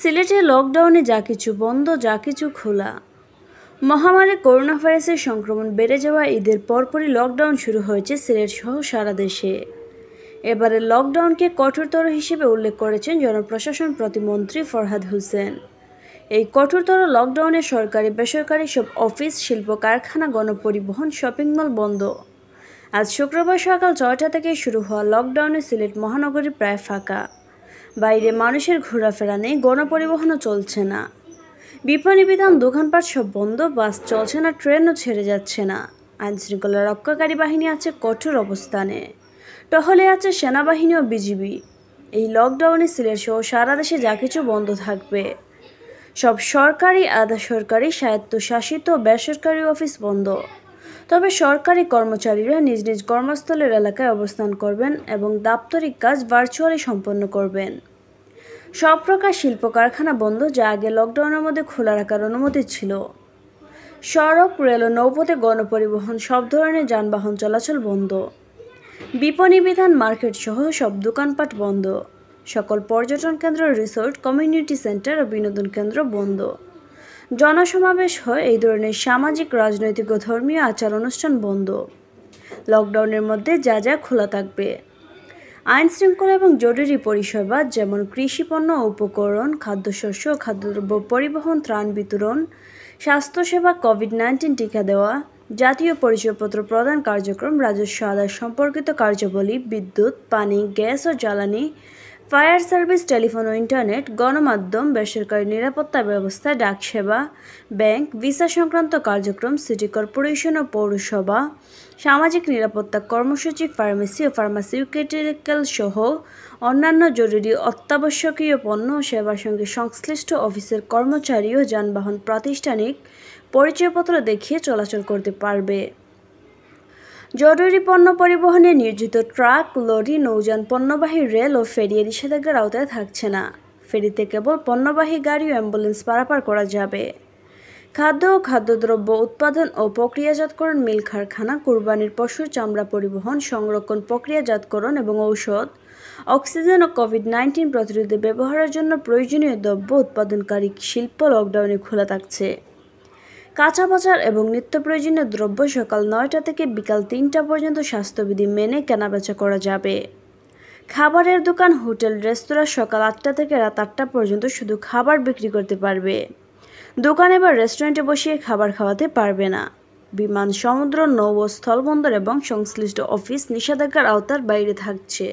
সিলেটে লকডাউনে যা কিছু বন্ধ যা কিছু খোলা মহামারী করোনা ভাইরাসের সংক্রমণ বেড়ে যাওয়া ঈদের পরপরই লকডাউন শুরু হয়েছে সিলেট সহ সারা দেশে এবারে লকডাউনকে কঠোরতর হিসেবে উল্লেখ করেছেন জনপ্রশাসন প্রতিমন্ত্রী ফরহাদ হোসেন এই কঠোরতর লকডাউনে সরকারি বেসরকারি সব অফিস শিল্প কারখানা গণপরিবহন শপিং মল বন্ধ আজ শুক্রবার সকাল ছয়টা থেকে শুরু হওয়া লকডাউনে সিলেট মহানগরী প্রায় ফাঁকা বাইরে মানুষের ঘোরাফেরা নেই গণপরিবহনও চলছে না বিপণী বিধান দোকানপাট সব বন্ধ বাস চলছে না ট্রেনও ছেড়ে যাচ্ছে না আইনশৃঙ্খলা রক্ষাকারী বাহিনী আছে কঠোর অবস্থানে টহলে আছে সেনাবাহিনী ও বিজিবি এই লকডাউনে সিলেট সহ সারা দেশে যা কিছু বন্ধ থাকবে সব সরকারি আধা সরকারি স্বায়ত্তশাসিত বেসরকারি অফিস বন্ধ তবে সরকারি কর্মচারীরা নিজ নিজ কর্মস্থলের এলাকায় অবস্থান করবেন এবং দাপ্তরিক কাজ ভার্চুয়ালি সম্পন্ন করবেন সব প্রকার শিল্প কারখানা বন্ধ যা আগে লকডাউনের মধ্যে খোলা রাখার অনুমতি ছিল সড়ক রেল ও নৌপথে গণপরিবহন সব ধরনের যানবাহন চলাচল বন্ধ বিপণী বিধান মার্কেট সহ সব দোকানপাট বন্ধ সকল পর্যটন কেন্দ্র রিসোর্ট কমিউনিটি সেন্টার ও বিনোদন কেন্দ্র বন্ধ জনসমাবেশ হয় এই ধরনের সামাজিক রাজনৈতিক ও ধর্মীয় আচার অনুষ্ঠান বন্ধ লকডাউনের মধ্যে যা যা খোলা থাকবে আইন শৃঙ্খলা এবং জরুরি পরিষেবা যেমন কৃষি পণ্য উপকরণ খাদ্যশস্য খাদ্যদ্রব্য পরিবহন ত্রাণ বিতরণ স্বাস্থ্যসেবা কোভিড নাইন্টিন টিকা দেওয়া জাতীয় পরিচয়পত্র প্রদান কার্যক্রম রাজস্ব আদায় সম্পর্কিত কার্যাবলী বিদ্যুৎ পানি গ্যাস ও জ্বালানি ফায়ার সার্ভিস টেলিফোন ও ইন্টারনেট গণমাধ্যম বেসরকারি নিরাপত্তা ব্যবস্থা ডাকসেবা ব্যাংক ভিসা সংক্রান্ত কার্যক্রম সিটি কর্পোরেশন ও পৌরসভা সামাজিক নিরাপত্তা কর্মসূচি ফার্মেসি ও ফার্মাসিউটিক্যাল সহ অন্যান্য জরুরি অত্যাবশ্যকীয় পণ্য ও সেবার সঙ্গে সংশ্লিষ্ট অফিসের কর্মচারী ও যানবাহন প্রাতিষ্ঠানিক পরিচয়পত্র দেখিয়ে চলাচল করতে পারবে জরুরি পণ্য পরিবহনে নিয়োজিত ট্রাক লরি নৌযান পণ্যবাহী রেল ও ফেরি নিষেধাজ্ঞার আওতায় থাকছে না ফেরিতে কেবল পণ্যবাহী গাড়ি ও অ্যাম্বুলেন্স পারাপার করা যাবে খাদ্য ও খাদ্যদ্রব্য উৎপাদন ও প্রক্রিয়াজাতকরণ মিল কারখানা কুরবানির পশুর চামড়া পরিবহন সংরক্ষণ প্রক্রিয়াজাতকরণ এবং ঔষধ অক্সিজেন ও কোভিড নাইন্টিন প্রতিরোধে ব্যবহারের জন্য প্রয়োজনীয় দ্রব্য উৎপাদনকারী শিল্প লকডাউনে খোলা থাকছে কাঁচা বাজার এবং নিত্য প্রয়োজনীয় দ্রব্য সকাল নয়টা থেকে বিকাল তিনটা পর্যন্ত স্বাস্থ্যবিধি মেনে কেনাবেচা করা যাবে খাবারের দোকান হোটেল রেস্তোরাঁ সকাল আটটা থেকে রাত আটটা পর্যন্ত শুধু খাবার বিক্রি করতে পারবে দোকানে বা রেস্টুরেন্টে বসিয়ে খাবার খাওয়াতে পারবে না বিমান সমুদ্র নৌ স্থলবন্দর এবং সংশ্লিষ্ট অফিস নিষেধাজ্ঞার আওতার বাইরে থাকছে